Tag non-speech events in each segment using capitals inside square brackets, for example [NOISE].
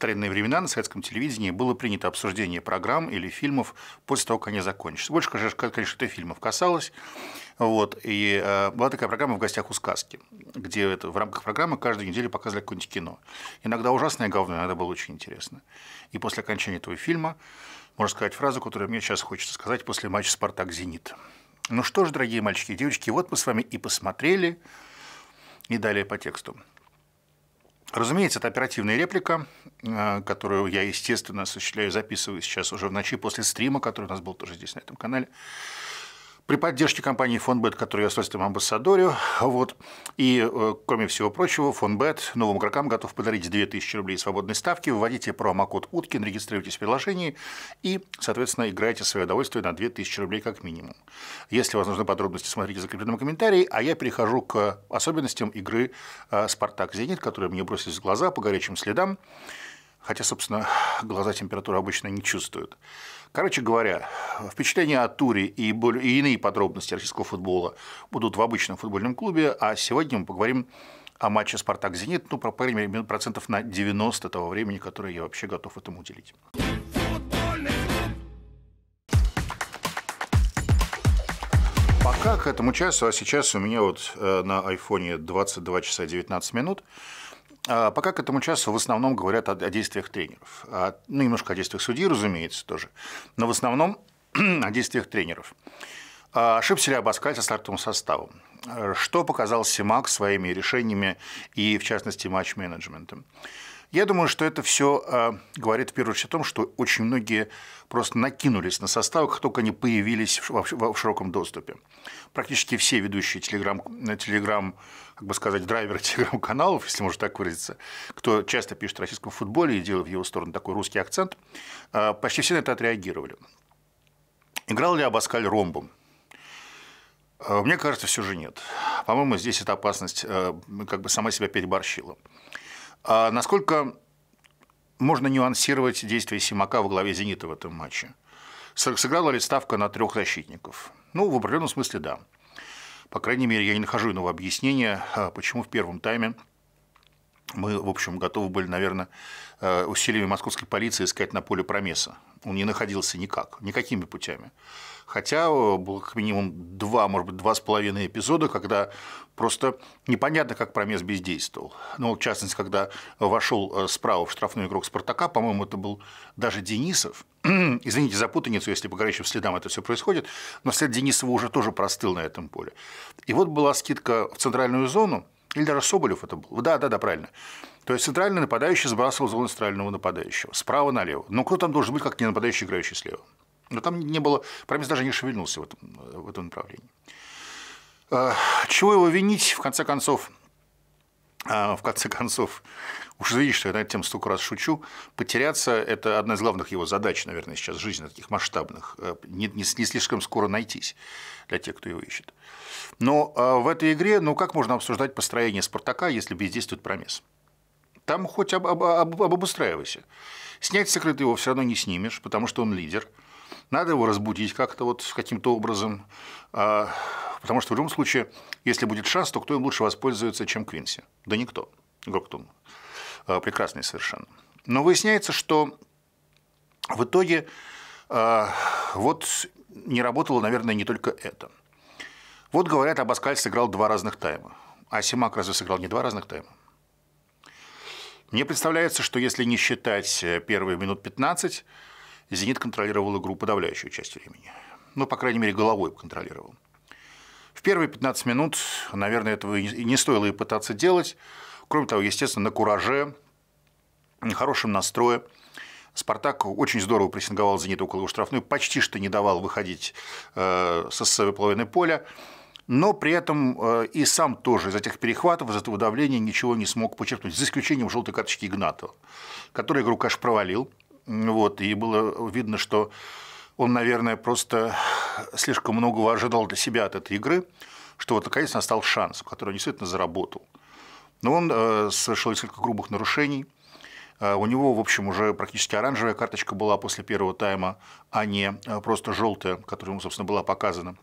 старинные времена на советском телевидении было принято обсуждение программ или фильмов после того, как они закончатся. Больше, конечно, это фильмов касалось. Вот. И э, была такая программа «В гостях у сказки», где это, в рамках программы каждую неделю показывали какое-нибудь кино. Иногда ужасное говно, иногда было очень интересно. И после окончания этого фильма можно сказать фразу, которую мне сейчас хочется сказать после матча «Спартак-Зенит». Ну что ж, дорогие мальчики и девочки, вот мы с вами и посмотрели, и далее по тексту. Разумеется, это оперативная реплика, э, которую я, естественно, осуществляю, записываю сейчас уже в ночи после стрима, который у нас был тоже здесь, на этом канале при поддержке компании «Фонбет», которую я собственным амбассадорю. Вот. И, э, кроме всего прочего, «Фонбет» новым игрокам готов подарить 2000 рублей свободной ставки. Вводите промокод «Уткин», регистрируйтесь в приложении и, соответственно, играйте в свое удовольствие на 2000 рублей как минимум. Если вам нужны подробности, смотрите в закрепленном комментарии. А я перехожу к особенностям игры э, «Спартак-Зенит», которые мне бросились в глаза по горячим следам. Хотя, собственно, глаза температуру обычно не чувствуют. Короче говоря, впечатления о туре и, более, и иные подробности российского футбола будут в обычном футбольном клубе, а сегодня мы поговорим о матче «Спартак-Зенит», ну, по крайней мере, процентов на 90 того времени, которое я вообще готов этому уделить. Пока к этому часу, а сейчас у меня вот э, на айфоне 22 часа 19 минут, а, пока к этому часу в основном говорят о, о действиях тренеров. А, ну, немножко о действиях судей, разумеется, тоже. Но в основном [CLEARS THROAT] о действиях тренеров. А, ошибся ли Абаскаль со стартовым составом? Что показал Симак своими решениями и, в частности, матч-менеджментом? Я думаю, что это все а, говорит в первую очередь о том, что очень многие просто накинулись на составы, как только они появились в широком доступе. Практически все ведущие телеграм, э, телеграм как бы сказать, драйверы [LAUGHS] телеграм-каналов, если можно так выразиться, кто часто пишет о российском футболе и делает в его сторону такой русский акцент, а, почти все на это отреагировали. Играл ли Абаскаль ромбом? А, мне кажется, все же нет. По-моему, здесь эта опасность как бы сама себя переборщила. А насколько можно нюансировать действия Симака во главе «Зенита» в этом матче? Сыграла ли ставка на трех защитников? Ну, в определенном смысле да. По крайней мере, я не нахожу иного объяснения, а, почему в первом тайме мы, в общем, готовы были, наверное, э, усилиями московской полиции искать на поле промеса. Он не находился никак, никакими путями. Хотя э, было как минимум два, может быть, два с половиной эпизода, когда просто непонятно, как промес бездействовал. Ну, в частности, когда вошел э, справа в штрафной игрок «Спартака», по-моему, это был даже Денисов. [CLEARS THROAT] Извините за путаницу, если по горячим следам это все происходит, но след Денисова уже тоже простыл на этом поле. И вот была скидка в центральную зону, или даже Соболев это был. Да, да, да, правильно. То есть центральный нападающий сбрасывал зону центрального нападающего. Справа налево. но ну, кто там должен быть, как не нападающий, играющий слева? Но там не было... Промис даже не шевельнулся в этом, э, в этом направлении. Э, чего его винить, в конце концов, а в конце концов, уж видишь, что я над этим столько раз шучу, потеряться – это одна из главных его задач, наверное, сейчас в жизни таких масштабных, э, не, не, не слишком скоро найтись для тех, кто его ищет. Но а, в этой игре, ну как можно обсуждать построение «Спартака», если бездействует промес? Там хоть об, об, об, об обустраивайся. Снять секрет его все равно не снимешь, потому что он лидер. Надо его разбудить как-то вот каким-то образом. А, Потому что в любом случае, если будет шанс, то кто им лучше воспользуется, чем Квинси? Да никто. Гоктун. А, прекрасный совершенно. Но выясняется, что в итоге а, вот не работало, наверное, не только это. Вот говорят, Абаскаль сыграл два разных тайма. А Симак разве сыграл не два разных тайма? Мне представляется, что если не считать э, первые минут 15, «Зенит» контролировал игру подавляющую часть времени. Ну, по крайней мере, головой контролировал. В первые 15 минут, наверное, этого и не стоило и пытаться делать. Кроме того, естественно, на кураже, на хорошем настрое. Спартак очень здорово прессинговал «Зенит» около штрафной, почти что не давал выходить э, со с своей половины поля. Но при этом э, и сам тоже из этих перехватов, из этого давления ничего не смог почерпнуть, за исключением желтой карточки Игнатова, который игру, конечно, провалил. Вот, и было видно, что он, наверное, просто слишком многого ожидал для себя от этой игры, что вот наконец настал шанс, который он действительно заработал. Но он э, совершил несколько грубых нарушений. Э, у него, в общем, уже практически оранжевая карточка была после первого тайма, а не э, просто желтая, которая ему, собственно, была показана.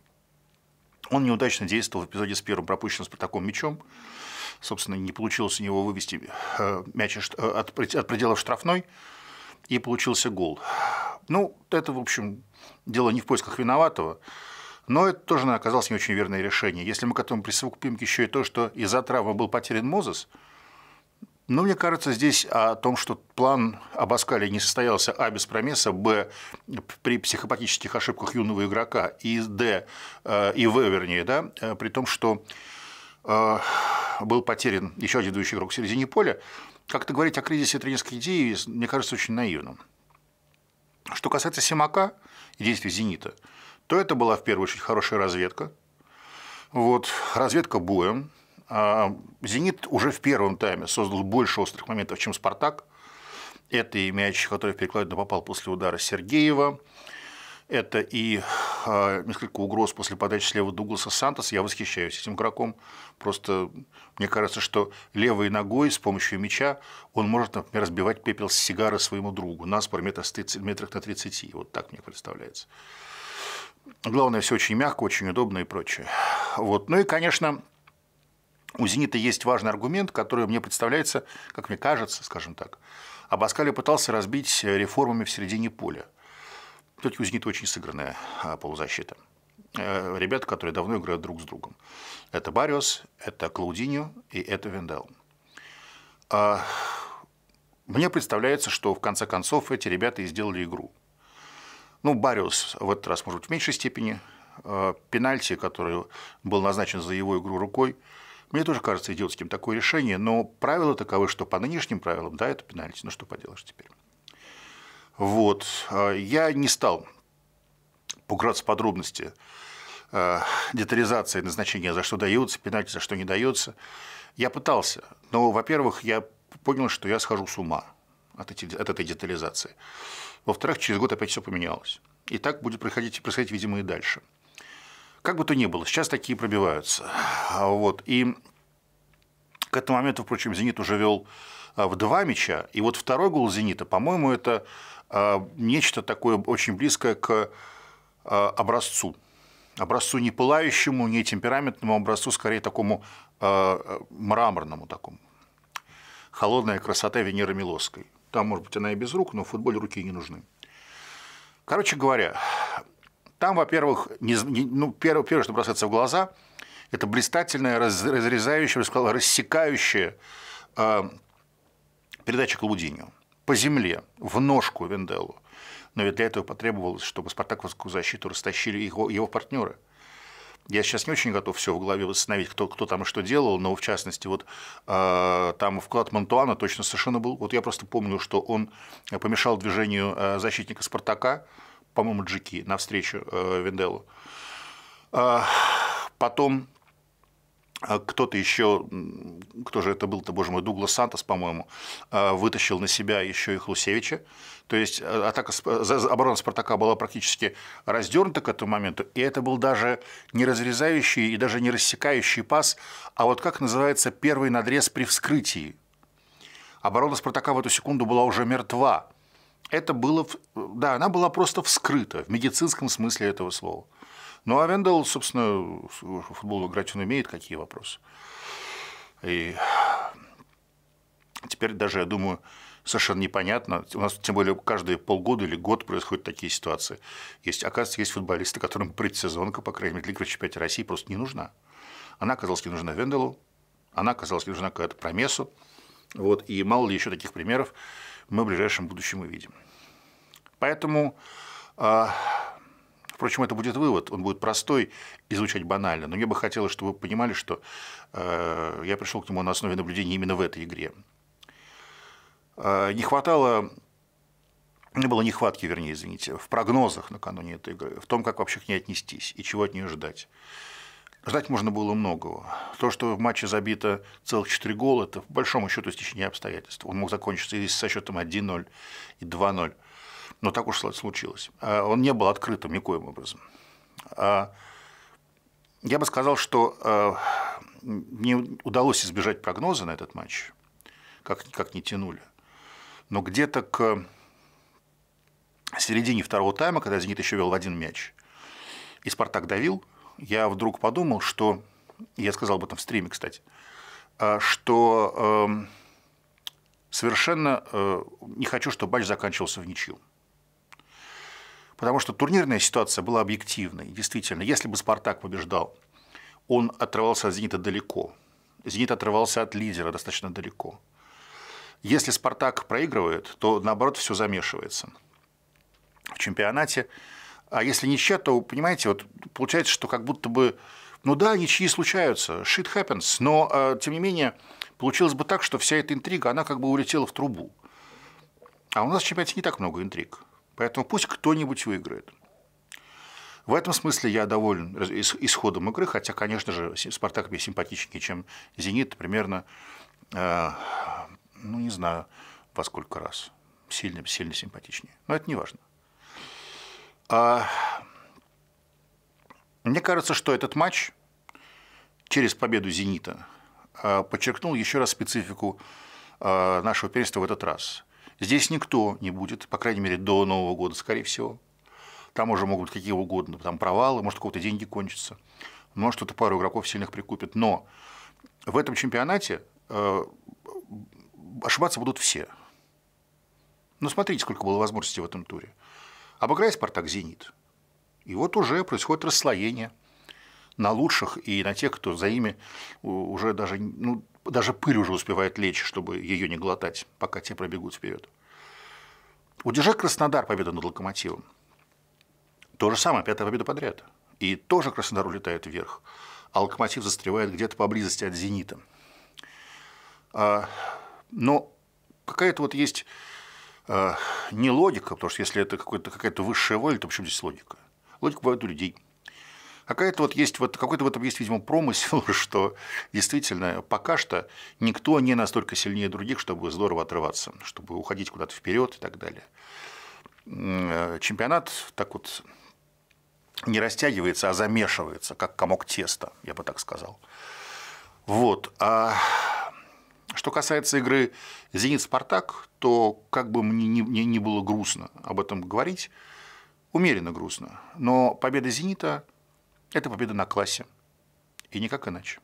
Он неудачно действовал в эпизоде с первым пропущенным Спартаком мячом. Собственно, не получилось у него вывести мяч от предела штрафной, и получился гол. Ну, это, в общем, дело не в поисках виноватого, но это тоже оказалось не очень верное решение. Если мы к этому присовокупим еще и то, что из-за травмы был потерян Мозес, ну, мне кажется, здесь о том, что план Абаскали не состоялся, а без промеса, б, при психопатических ошибках юного игрока, и д, э, и в, вернее, да, э, при том, что э, был потерян еще один ведущий игрок в середине поля, как-то говорить о кризисе тренерской идеи, мне кажется, очень наивным. Что касается Симака и действий «Зенита», то это была в первую очередь хорошая разведка. Вот, разведка боем. А, «Зенит» уже в первом тайме создал больше острых моментов, чем «Спартак». Это и мяч, который в перекладину попал после удара Сергеева. Это и а, несколько угроз после подачи слева Дугласа Сантос. Я восхищаюсь этим игроком. Просто мне кажется, что левой ногой с помощью мяча он может, например, разбивать пепел с сигары своему другу на спор метрах на 30. Вот так мне представляется. Главное, все очень мягко, очень удобно и прочее. Вот. Ну и, конечно, у «Зенита» есть важный аргумент, который мне представляется, как мне кажется, скажем так, Абаскали пытался разбить э, реформами в середине поля – все-таки у «Зенита» очень сыгранная а, полузащита. Э, ребята, которые давно играют друг с другом. Это Бариос, это Клаудиньо и это Вендел. А, мне представляется, что в конце концов эти ребята и сделали игру. Ну, Бариус в этот раз, может быть, в меньшей степени. Э, пенальти, который был назначен за его игру рукой, мне тоже кажется идиотским такое решение, но правила таковы, что по нынешним правилам, да, это пенальти, Но ну, что поделаешь теперь. Вот. А, я не стал пограться в подробности э, детализации назначения, за что дается пенальти, за что не дается. Я пытался, но, во-первых, я понял, что я схожу с ума от, эти, от этой детализации. Во-вторых, через год опять все поменялось. И так будет происходить, происходить, видимо, и дальше. Как бы то ни было, сейчас такие пробиваются. А вот. И к этому моменту, впрочем, «Зенит» уже вел а, в два мяча. И вот второй гол «Зенита», по-моему, это а, нечто такое очень близкое к а, образцу. Образцу не пылающему, не темпераментному а образцу, скорее такому мраморному такому. Холодная красота Венеры милосской. Там, может быть, она и без рук, но в футболе руки не нужны. Короче говоря, там, во-первых, не, не, ну, первое, первое, что бросается в глаза, это блистательная, раз, разрезающая, я сказал, рассекающая э, передача Клаудинию по земле, в ножку Венделу. Но ведь для этого потребовалось, чтобы спартаковскую защиту растащили его, его партнеры. Я сейчас не очень готов все в голове восстановить, кто, кто там и что делал, но в частности, вот э, там вклад Монтуана точно совершенно был. Вот я просто помню, что он помешал движению э, защитника Спартака, по-моему, Джики, навстречу э, Венделу. Э, потом а кто-то еще, кто же это был-то, боже мой, Дуглас Сантос, по-моему, а, вытащил на себя еще и Хлусевича. То есть э, атака, оборона Спартака была практически раздернута к этому моменту, и это был даже не разрезающий и даже не рассекающий пас, а вот как называется первый надрез при вскрытии. Оборона Спартака в эту секунду была уже мертва. Это было, э, да, она была просто вскрыта в медицинском смысле этого слова. Ну, а Вендел, собственно, футбол играть он умеет, какие вопросы. И теперь даже, я думаю, совершенно непонятно. У нас, тем более, каждые полгода или год происходят такие ситуации. Есть, оказывается, есть футболисты, которым предсезонка, по крайней мере, Лига чемпионата России просто не нужна. Она оказалась не нужна Венделу, она оказалась не нужна какая-то промесу. Вот, и мало ли еще таких примеров мы в ближайшем будущем увидим. Поэтому а, Впрочем, это будет вывод, он будет простой и звучать банально, но мне бы хотелось, чтобы вы понимали, что э, я пришел к нему на основе наблюдений именно в этой игре. Э, не хватало не было нехватки, вернее, извините, в прогнозах накануне этой игры, в том, как вообще к ней отнестись и чего от нее ждать. Ждать можно было многого. То, что в матче забито целых 4 гола, это в большому счету стечение обстоятельств. Он мог закончиться и со счетом 1-0, и 2-0 но так уж случилось. А, он не был открытым никоим образом. А, я бы сказал, что а, мне удалось избежать прогноза на этот матч, как, как не тянули. Но где-то к середине второго тайма, когда «Зенит» еще вел в один мяч, и «Спартак» давил, я вдруг подумал, что... Я сказал об этом в стриме, кстати что эм, совершенно э, не хочу, чтобы матч заканчивался в ничью потому что турнирная ситуация была объективной. Действительно, если бы «Спартак» побеждал, он отрывался от «Зенита» далеко. «Зенит» отрывался от лидера достаточно далеко. Если «Спартак» проигрывает, то, наоборот, все замешивается в чемпионате. А если ничья, то, понимаете, вот получается, что как будто бы, ну да, ничьи случаются, shit happens, но, а, тем не менее, получилось бы так, что вся эта интрига, она как бы улетела в трубу. А у нас в чемпионате не так много интриг. Поэтому пусть кто-нибудь выиграет. В этом смысле я доволен исходом игры, хотя, конечно же, «Спартак» мне симпатичнее, чем «Зенит», примерно, э, ну, не знаю, во сколько раз. Сильно, сильно симпатичнее. Но это не важно. А... Мне кажется, что этот матч через победу «Зенита» э, подчеркнул еще раз специфику э, нашего первенства в этот раз. Здесь никто не будет, по крайней мере, до Нового года, скорее всего. Там уже могут какие угодно, там провалы, может, какого-то деньги кончатся. Может, ну, кто-то а пару игроков сильных прикупит. Но в этом чемпионате э, ошибаться будут все. Но ну, смотрите, сколько было возможностей в этом туре. Обыграй «Спартак» «Зенит». И вот уже происходит расслоение – на лучших и на тех, кто за ими э, уже даже, ну, даже пыль уже успевает лечь, чтобы ее не глотать, пока те пробегут вперед. Удержал Краснодар победу над Локомотивом. То же самое, пятая победа подряд. И тоже Краснодар улетает вверх, а Локомотив застревает где-то поблизости от «Зенита». А, но какая-то вот есть а, не логика, потому что если это какая-то высшая воля, то почему здесь логика? Логика бывает у людей – Какая-то вот есть, вот какой-то в этом есть, видимо, промысел, [LAUGHS] что действительно пока что никто не настолько сильнее других, чтобы здорово отрываться, чтобы уходить куда-то вперед и так далее. Э, чемпионат так вот не растягивается, а замешивается, как комок теста, я бы так сказал. Вот. А что касается игры «Зенит-Спартак», то как бы мне не было грустно об этом говорить, умеренно грустно. Но победа «Зенита» Это победа на классе. И никак иначе.